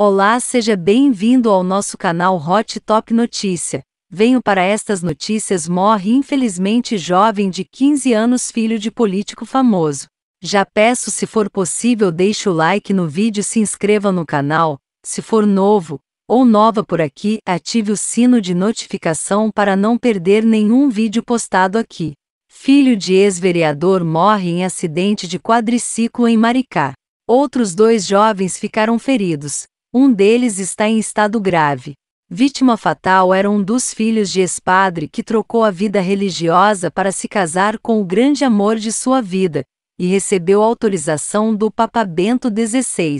Olá, seja bem-vindo ao nosso canal Hot Top Notícia. Venho para estas notícias morre infelizmente jovem de 15 anos filho de político famoso. Já peço se for possível deixe o like no vídeo se inscreva no canal, se for novo ou nova por aqui ative o sino de notificação para não perder nenhum vídeo postado aqui. Filho de ex-vereador morre em acidente de quadriciclo em Maricá. Outros dois jovens ficaram feridos um deles está em estado grave. Vítima fatal era um dos filhos de espadre que trocou a vida religiosa para se casar com o grande amor de sua vida e recebeu autorização do Papa Bento XVI.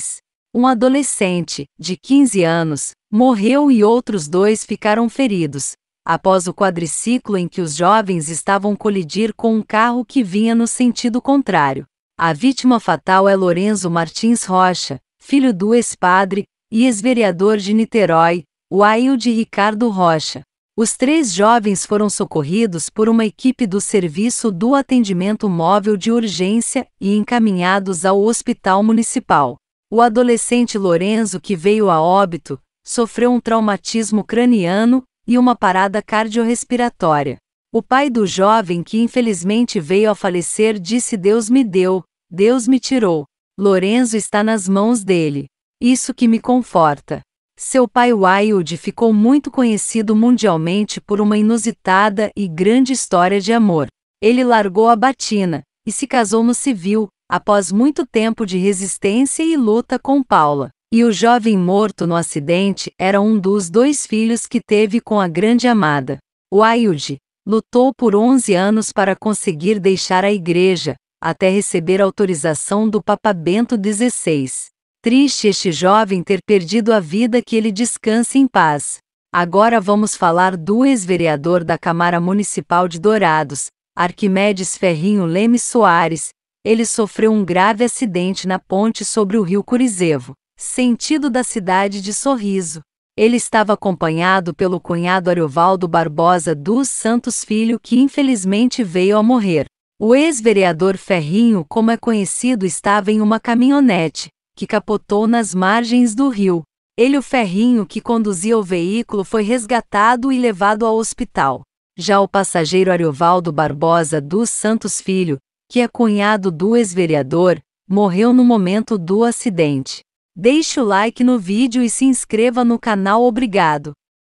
Um adolescente, de 15 anos, morreu e outros dois ficaram feridos, após o quadriciclo em que os jovens estavam colidir com um carro que vinha no sentido contrário. A vítima fatal é Lorenzo Martins Rocha, filho do ex-padre, e ex-vereador de Niterói, de Ricardo Rocha. Os três jovens foram socorridos por uma equipe do Serviço do Atendimento Móvel de Urgência e encaminhados ao Hospital Municipal. O adolescente Lorenzo, que veio a óbito, sofreu um traumatismo craniano e uma parada cardiorrespiratória. O pai do jovem, que infelizmente veio a falecer, disse: Deus me deu, Deus me tirou. Lorenzo está nas mãos dele. Isso que me conforta. Seu pai Wilde ficou muito conhecido mundialmente por uma inusitada e grande história de amor. Ele largou a batina e se casou no civil, após muito tempo de resistência e luta com Paula. E o jovem morto no acidente era um dos dois filhos que teve com a grande amada. Wilde lutou por 11 anos para conseguir deixar a igreja, até receber autorização do Papa Bento XVI. Triste este jovem ter perdido a vida, que ele descanse em paz. Agora vamos falar do ex-vereador da Câmara Municipal de Dourados, Arquimedes Ferrinho Leme Soares. Ele sofreu um grave acidente na ponte sobre o rio Curizevo, sentido da cidade de Sorriso. Ele estava acompanhado pelo cunhado Ariovaldo Barbosa dos Santos Filho, que infelizmente veio a morrer. O ex-vereador Ferrinho, como é conhecido, estava em uma caminhonete, que capotou nas margens do rio. Ele, o ferrinho que conduzia o veículo, foi resgatado e levado ao hospital. Já o passageiro Ariovaldo Barbosa dos Santos Filho, que é cunhado do ex-vereador, morreu no momento do acidente. Deixe o like no vídeo e se inscreva no canal. Obrigado.